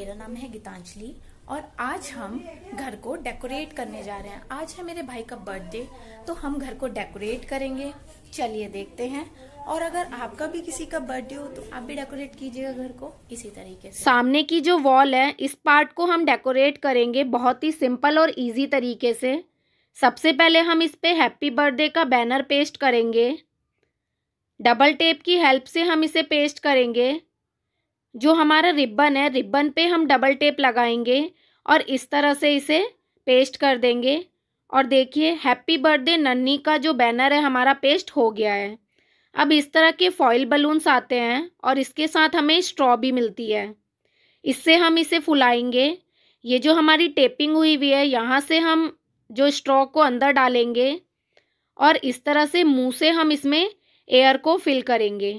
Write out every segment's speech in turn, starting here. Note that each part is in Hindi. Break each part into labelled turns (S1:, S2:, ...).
S1: मेरा नाम है गीतांजलि और आज हम घर को डेकोरेट करने जा रहे हैं आज है मेरे भाई का बर्थडे तो हम घर को डेकोरेट करेंगे चलिए देखते हैं और अगर आपका भी किसी का बर्थडे हो तो आप भी डेकोरेट कीजिएगा घर को इसी तरीके से सामने की जो वॉल है इस पार्ट को हम डेकोरेट करेंगे बहुत ही सिंपल और इजी तरीके से सबसे पहले हम इस पे हैप्पी बर्थडे का बैनर पेस्ट करेंगे डबल टेप की हेल्प से हम इसे पेस्ट करेंगे जो हमारा रिबन है रिबन पे हम डबल टेप लगाएंगे और इस तरह से इसे पेस्ट कर देंगे और देखिए हैप्पी बर्थडे नन्नी का जो बैनर है हमारा पेस्ट हो गया है अब इस तरह के फॉइल बलून्स आते हैं और इसके साथ हमें स्ट्रॉ भी मिलती है इससे हम इसे फुलाएंगे ये जो हमारी टेपिंग हुई हुई है यहाँ से हम जो स्ट्रॉ को अंदर डालेंगे और इस तरह से मुँह से हम इसमें एयर को फिल करेंगे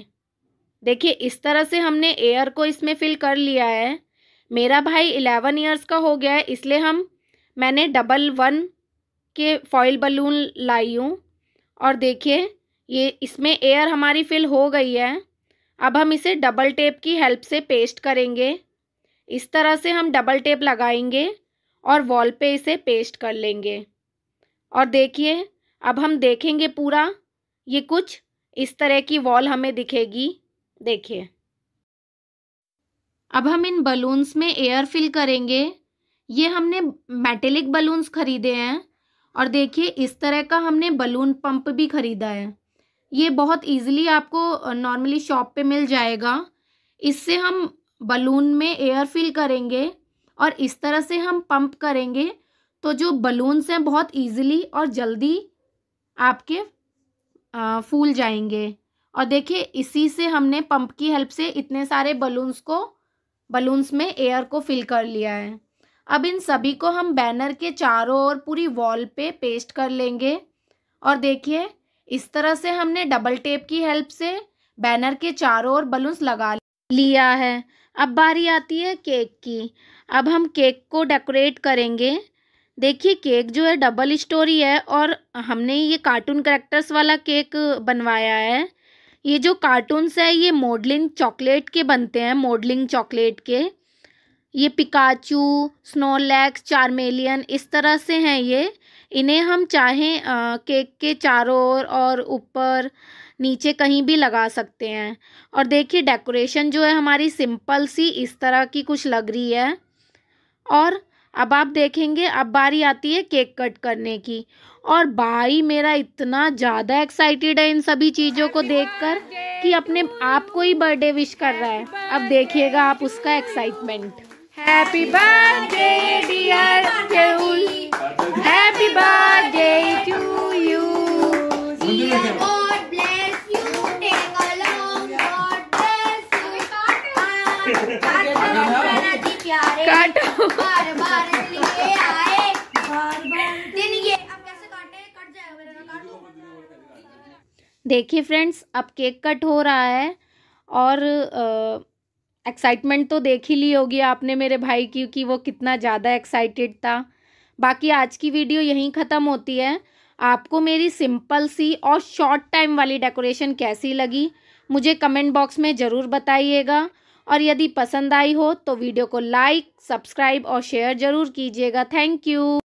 S1: देखिए इस तरह से हमने एयर को इसमें फिल कर लिया है मेरा भाई इलेवन ईयर्स का हो गया है इसलिए हम मैंने डबल वन के फॉइल बलून लाई हूँ और देखिए ये इसमें एयर हमारी फिल हो गई है अब हम इसे डबल टेप की हेल्प से पेस्ट करेंगे इस तरह से हम डबल टेप लगाएंगे और वॉल पे इसे पेस्ट कर लेंगे और देखिए अब हम देखेंगे पूरा ये कुछ इस तरह की वॉल हमें दिखेगी देखिए अब हम इन बलून्स में एयर फिल करेंगे ये हमने मेटेलिक बलून्स खरीदे हैं और देखिए इस तरह का हमने बलून पंप भी ख़रीदा है ये बहुत इजीली आपको नॉर्मली शॉप पे मिल जाएगा इससे हम बलून में एयर फिल करेंगे और इस तरह से हम पंप करेंगे तो जो बलून्स हैं बहुत इजीली और जल्दी आपके फूल जाएंगे और देखिए इसी से हमने पंप की हेल्प से इतने सारे बलून्स को बलून्स में एयर को फिल कर लिया है अब इन सभी को हम बैनर के चारों ओर पूरी वॉल पे पेस्ट कर लेंगे और देखिए इस तरह से हमने डबल टेप की हेल्प से बैनर के चारों ओर बलून्स लगा लिया है अब बारी आती है केक की अब हम केक को डेकोरेट करेंगे देखिए केक जो है डबल स्टोरी है और हमने ये कार्टून करेक्टर्स वाला केक बनवाया है ये जो कार्टून्स है ये मॉडलिंग चॉकलेट के बनते हैं मॉडलिंग चॉकलेट के ये पिकाचू स्नोलैक्स चारमेलियन इस तरह से हैं ये इन्हें हम चाहें आ, केक के चारों ओर और ऊपर नीचे कहीं भी लगा सकते हैं और देखिए डेकोरेशन जो है हमारी सिंपल सी इस तरह की कुछ लग रही है और अब आप देखेंगे अब बारी आती है केक कट करने की और भाई मेरा इतना ज़्यादा एक्साइटेड है इन सभी चीज़ों को देखकर कि अपने आप को ही बर्थडे विश कर रहा है अब देखिएगा आप उसका excitement happy birthday dear happy birthday to you प्यारे काटो बार बार लिए आए बार बार दिन ये अब कैसे काटे कट जाएगा मेरा काटो देखिए फ्रेंड्स अब केक कट हो रहा है और एक्साइटमेंट तो देख ही ली होगी आपने मेरे भाई की कि वो कितना ज़्यादा एक्साइटेड था बाकी आज की वीडियो यहीं ख़त्म होती है आपको मेरी सिंपल सी और शॉर्ट टाइम वाली डेकोरेशन कैसी लगी मुझे कमेंट बॉक्स में ज़रूर बताइएगा और यदि पसंद आई हो तो वीडियो को लाइक सब्सक्राइब और शेयर ज़रूर कीजिएगा थैंक यू